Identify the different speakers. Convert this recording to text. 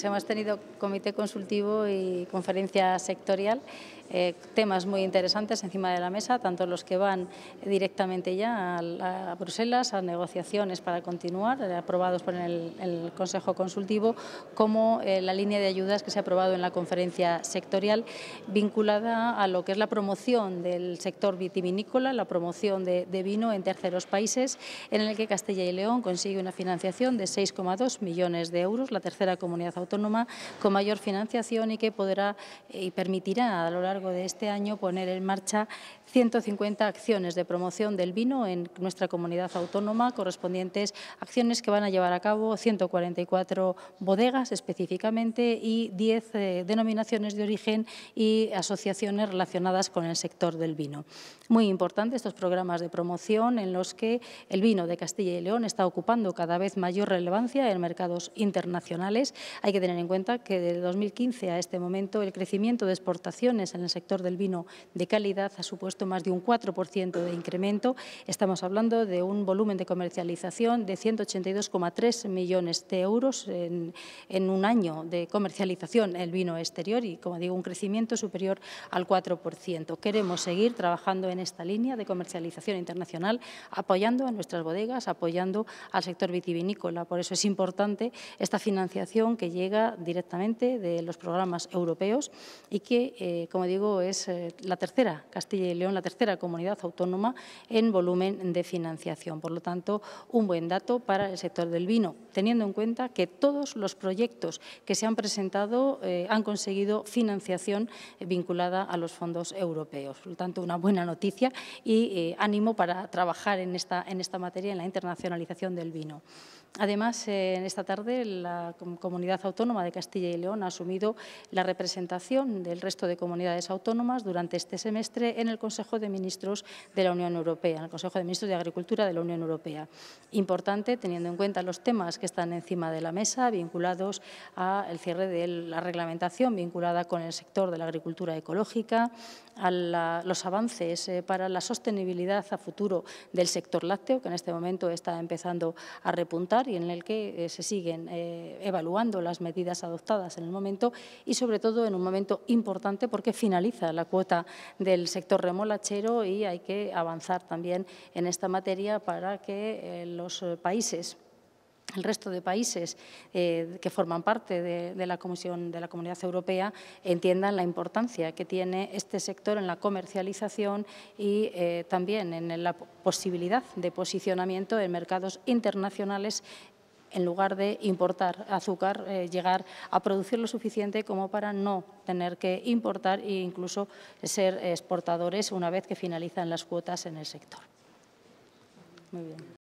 Speaker 1: Hemos tenido comité consultivo y conferencia sectorial, eh, temas muy interesantes encima de la mesa, tanto los que van directamente ya a, Bruselas, a negociaciones para continuar, eh, aprobados por el, Consejo Consultivo, como eh, la línea de ayudas que se ha aprobado en la conferencia sectorial, vinculada a lo que es la promoción del sector vitivinícola, la promoción de, vino en terceros países, en el que Castilla y León consigue una financiación de 6,2 millones de euros, la tercera comunidad autónoma con mayor financiación y que podrá eh, y permitirá a lo largo de este año poner en marcha 150 acciones de promoción del vino en nuestra comunidad autónoma, correspondientes acciones que van a llevar a cabo 144 bodegas específicamente y 10 eh, denominaciones de origen y asociaciones relacionadas con el sector del vino. Muy importantes estos programas de promoción en los que el vino de Castilla y León está ocupando cada vez mayor relevancia en mercados internacionales. Hay que tener en cuenta que del 2015 a este momento el crecimiento de exportaciones en el sector del vino de calidad ha supuesto más de un 4% de incremento. Estamos hablando de un volumen de comercialización de 182,3 millones de euros en, un año de comercialización el vino exterior y, como digo, un crecimiento superior al 4%. Queremos seguir trabajando en esta línea de comercialización internacional, apoyando a nuestras bodegas, apoyando al sector vitivinícola. Por eso es importante esta financiación que lleva llega directamente de los programas europeos y que, eh, como digo, es eh, la tercera, Castilla y León, la tercera comunidad autónoma en volumen de financiación. Por lo tanto, un buen dato para el sector del vino, teniendo en cuenta que todos los proyectos que se han presentado eh, han conseguido financiación vinculada a los fondos europeos. Por lo tanto, una buena noticia y ánimo para trabajar en esta, en esta materia, en la internacionalización del vino. Además, en esta tarde la comunidad autónoma Autónoma de Castilla y León ha asumido la representación del resto de comunidades autónomas durante este semestre en el Consejo de Ministros de la Unión Europea, en el Consejo de Ministros de Agricultura de la Unión Europea. Importante, teniendo en cuenta los temas que están encima de la mesa vinculados al cierre de la reglamentación vinculada con el sector de la agricultura ecológica, a los avances eh, para la sostenibilidad a futuro del sector lácteo, que en este momento está empezando a repuntar y en el que eh, se siguen eh, evaluando las medidas adoptadas en el momento y sobre todo en un momento importante porque finaliza la cuota del sector remolachero y hay que avanzar también en esta materia para que eh, los eh, países el resto de países eh, que forman parte de, la Comisión de la Comunidad Europea entiendan la importancia que tiene este sector en la comercialización y también en la posibilidad de posicionamiento en mercados internacionales en lugar de importar azúcar, eh, llegar a producir lo suficiente como para no tener que importar e incluso ser exportadores una vez que finalizan las cuotas en el sector. Muy bien.